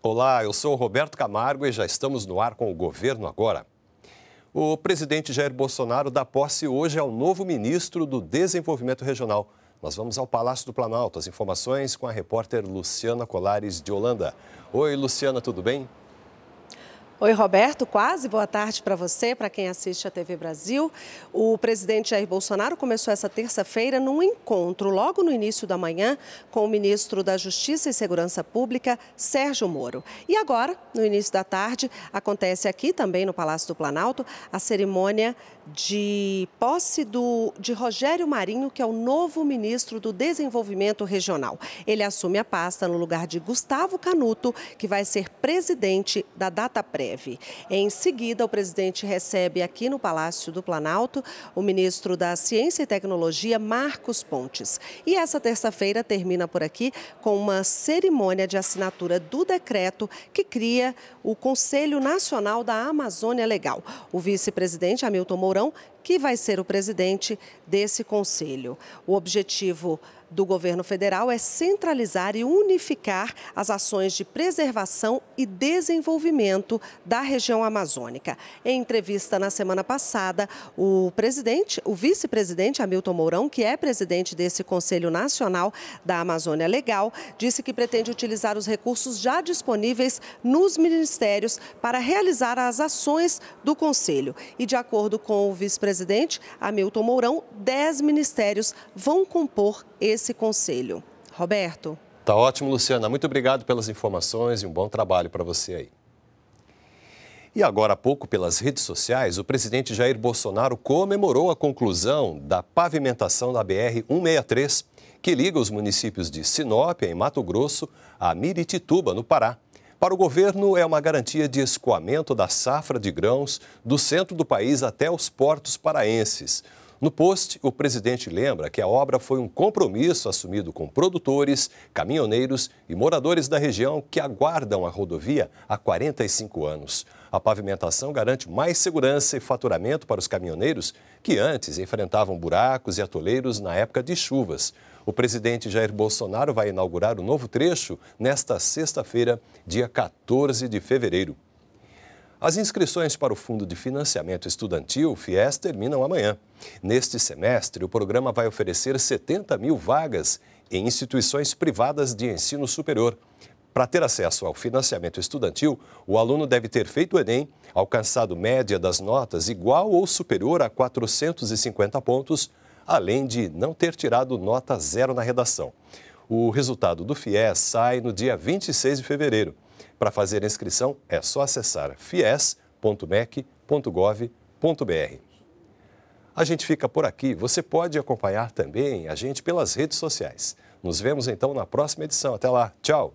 Olá, eu sou Roberto Camargo e já estamos no ar com o Governo Agora. O presidente Jair Bolsonaro dá posse hoje ao novo ministro do Desenvolvimento Regional. Nós vamos ao Palácio do Planalto. As informações com a repórter Luciana Colares de Holanda. Oi, Luciana, tudo bem? Oi, Roberto. Quase boa tarde para você, para quem assiste a TV Brasil. O presidente Jair Bolsonaro começou essa terça-feira num encontro, logo no início da manhã, com o ministro da Justiça e Segurança Pública, Sérgio Moro. E agora, no início da tarde, acontece aqui também no Palácio do Planalto a cerimônia de posse do, de Rogério Marinho, que é o novo ministro do Desenvolvimento Regional. Ele assume a pasta no lugar de Gustavo Canuto, que vai ser presidente da Data Pré. Em seguida, o presidente recebe aqui no Palácio do Planalto o ministro da Ciência e Tecnologia, Marcos Pontes. E essa terça-feira termina por aqui com uma cerimônia de assinatura do decreto que cria o Conselho Nacional da Amazônia Legal. O vice-presidente Hamilton Mourão que vai ser o presidente desse conselho. O objetivo do governo federal é centralizar e unificar as ações de preservação e desenvolvimento da região amazônica. Em entrevista na semana passada, o presidente, o vice-presidente Hamilton Mourão, que é presidente desse Conselho Nacional da Amazônia Legal, disse que pretende utilizar os recursos já disponíveis nos ministérios para realizar as ações do conselho. E de acordo com o vice-presidente presidente Hamilton Mourão, 10 ministérios vão compor esse conselho. Roberto. Tá ótimo, Luciana. Muito obrigado pelas informações e um bom trabalho para você aí. E agora há pouco, pelas redes sociais, o presidente Jair Bolsonaro comemorou a conclusão da pavimentação da BR-163, que liga os municípios de Sinop, em Mato Grosso, a Miritituba, no Pará. Para o governo, é uma garantia de escoamento da safra de grãos do centro do país até os portos paraenses. No post, o presidente lembra que a obra foi um compromisso assumido com produtores, caminhoneiros e moradores da região que aguardam a rodovia há 45 anos. A pavimentação garante mais segurança e faturamento para os caminhoneiros que antes enfrentavam buracos e atoleiros na época de chuvas. O presidente Jair Bolsonaro vai inaugurar o um novo trecho nesta sexta-feira, dia 14 de fevereiro. As inscrições para o Fundo de Financiamento Estudantil, FIES, terminam amanhã. Neste semestre, o programa vai oferecer 70 mil vagas em instituições privadas de ensino superior. Para ter acesso ao financiamento estudantil, o aluno deve ter feito o Enem, alcançado média das notas igual ou superior a 450 pontos além de não ter tirado nota zero na redação. O resultado do FIES sai no dia 26 de fevereiro. Para fazer a inscrição, é só acessar fies.mec.gov.br. A gente fica por aqui. Você pode acompanhar também a gente pelas redes sociais. Nos vemos então na próxima edição. Até lá. Tchau.